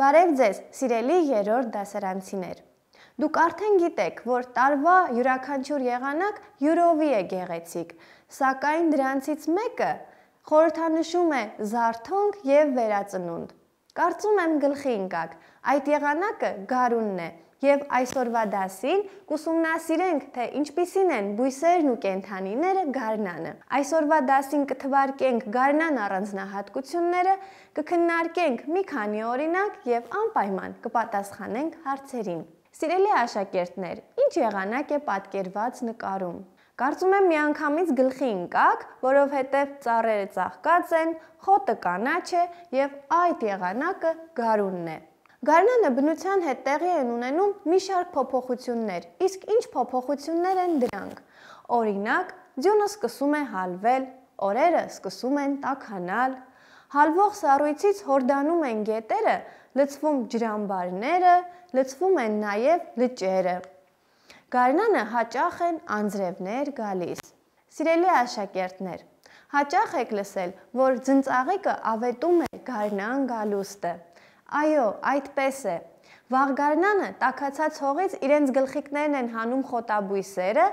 Բարև ձեզ, սիրելի երրորդ դասարանցիներ։ Դուք արդեն գիտեք, որ տարվա յուրաքանչյուր եղանակ յուրովի է գեղեցիկ, սակայն դրանցից մեկը խորհրդանշում է զարթոնք եւ վերածնունդ։ Կարծում եմ գլխի ընկաք, այդ եղանակը գարունն է, Եվ այսօրվա դասին կուսումնասիրենք, թե ինչպիսին են բույսերն ու կենդանիները գարնանը։ Այսօրվա դասին կթվարկենք գարնան առանձնահատկությունները, կքննարկենք մի քանի օրինակ եւ անպայման կպատասխանենք հարցերին։ Սիրելի աշակերտներ, ինչ եղանակ է պատկերված նկարում։ Կարծում եմ միանգամից գլխի ընկաք, որովհետև ծառերը ծաղկած են, խոտը կանաչ է եւ այդ եղանակը գարունն է։ Գարնանը բնության հետ տեղի են ունենում մի շարք փոփոխություններ։ Իսկ ինչ փոփոխություններ են դրանք։ Օրինակ, ձյունը սկսում է հալվել, օրերը սկսում են տաքանալ, Հալվող սառույցից հորդանում են գետերը, լցվում ջրամբարները, լցվում են նաև լճերը։ Գարնանը հաճախ են անձրևներ գալիս։ Սիրելի աշակերտներ, հաճախ եք լսել, որ ձնծաղիկը ավետում է գարնան գալուստը։ Այո, այդպես է։ Վաղգարնանը տակացած հողից իրենց գլխիկներն են հանում խոտաբույսերը,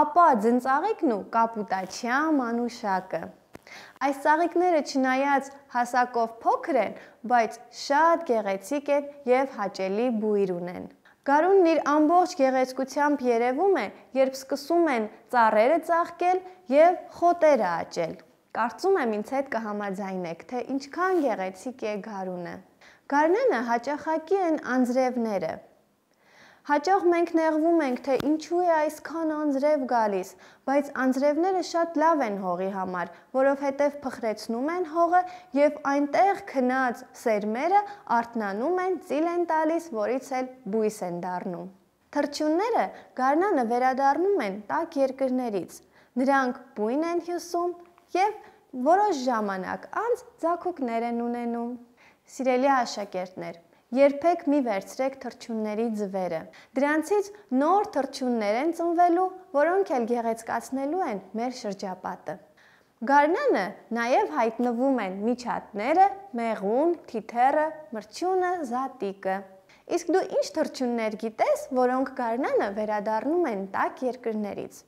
ապա ձնծաղիկն ու կապուտաչյա մանուշակը։ Այս ծաղիկները չնայած հասակով փոքր են, բայց շատ գեղեցիկ են եւ հաճելի բույր ունեն։ Գարունն իր ամբողջ գեղեցկությամբ երևում է, երբ սկսում են ծառերը ծաղկել եւ խոտերը աճել։ Կարծում եմ ինձ հետ կհամաձայնեք, թե ինչքան գեղեցիկ է գարունը։ Գարնանը հաճախակի են անձրևները։ Հաճախ մենք նեղվում ենք, թե ինչու է այսքան անձրև գալիս, բայց անձրևները շատ լավ են հողի համար, որովհետև փխրեցնում են հողը եւ այնտեղ քնած սերմերը արթնանում են, ծիլ են տալիս, որից էլ բույս են դառնում։ Թրջունները գարնանը վերադառնում են տաք երկրներից։ Նրանք բույն են հյուսում եւ որոշ ժամանակ անց ցակուկներ են ունենում։ Սիրելի աշակերտներ, երբեք մի վերցրեք թրջունների ձվերը։ Դրանցից նոր թրջուններ են ծնվելու, որոնք էլ գեղեցկացնելու են մեր շրջապատը։ Գարնանը նաև հայտնվում են միջատները, մեղուն, թիթերը, մրջյունը, զատիկը։ Իսկ դու ինչ թրջուններ գիտես, որոնք գարնանը վերադառնում են տաք երկրներից։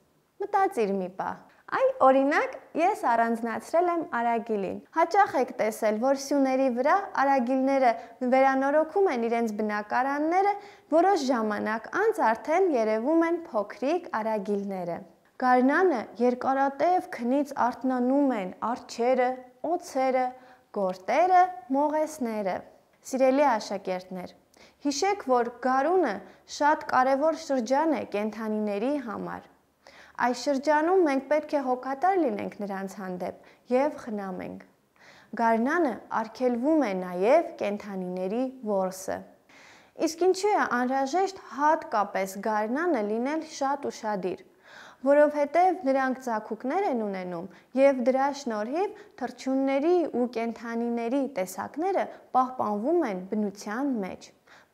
Մտածիր մի պահ։ Այ օրինակ ես առանձնացրել եմ արագիլին։ Հաճախ եք տեսել, որ սյուների վրա արագիլները վերանորոգում են իրենց բնակարանները, որոշ ժամանակ անց արդեն երևում են փոքրիկ արագիլները։ Գարնանը երկարատև քնից արթնանում են արջերը, օձերը, գորտերը, մողեսները։ Սիրելի աշակերտներ, հիշեք, որ գարունը շատ կարևոր շրջան է կենթանիների համար։ Այս շրջանում մենք պետք է հոգատար լինենք նրանց հանդեպ եւ խնամենք։ Գարնանը արգելվում է նաեւ կենթանիների ворսը։ Իսկ ինչու է անհրաժեշտ հատկապես գարնանը լինել շատ ուրشادիր, որովհետև նրանք ցակուկներ են ունենում եւ դրա շնորհիվ թրջունների ու կենթանիների տեսակները պահպանվում են բնության մեջ։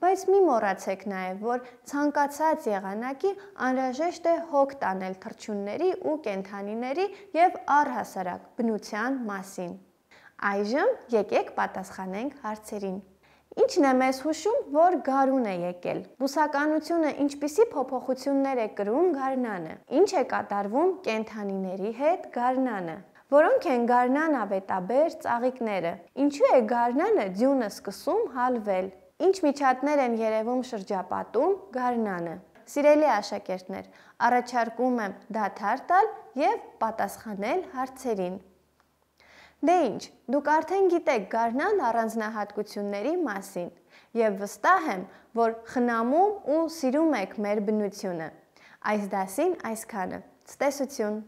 Բայց մի մոռացեք նաև, որ ցանկացած եղանակի անհրաժեշտ է հոգ տանել թռչունների ու կենդանիների եւ առհասարակ բնության մասին։ Այժմ եկեք պատասխանենք հարցերին։ Ինչն է մեզ հուշում, որ գարուն է եկել։ Բուսականությունը ինչպիսի փոփոխություններ է կրում գարնանը։ Ինչ է կատարվում կենթանիների հետ գարնանը։ Որոնք են գարնան ավետաբեր ծաղիկները։ Ինչու է գարնանը ձյունը սկսում հալվել։ Ինչ միջատներ են երևում շրջապատում գարնանը։ Սիրելի աշակերտներ, առաջարկում եմ դադար տալ եւ պատասխանել հարցերին։ Դե ինչ, դուք արդեն գիտեք գարնան առանձնահատկությունների մասին եւ վստահ եմ, որ խնամում ու սիրում եք մեր բնությունը։ Այս դասին այսքանը։ Ցտեսություն։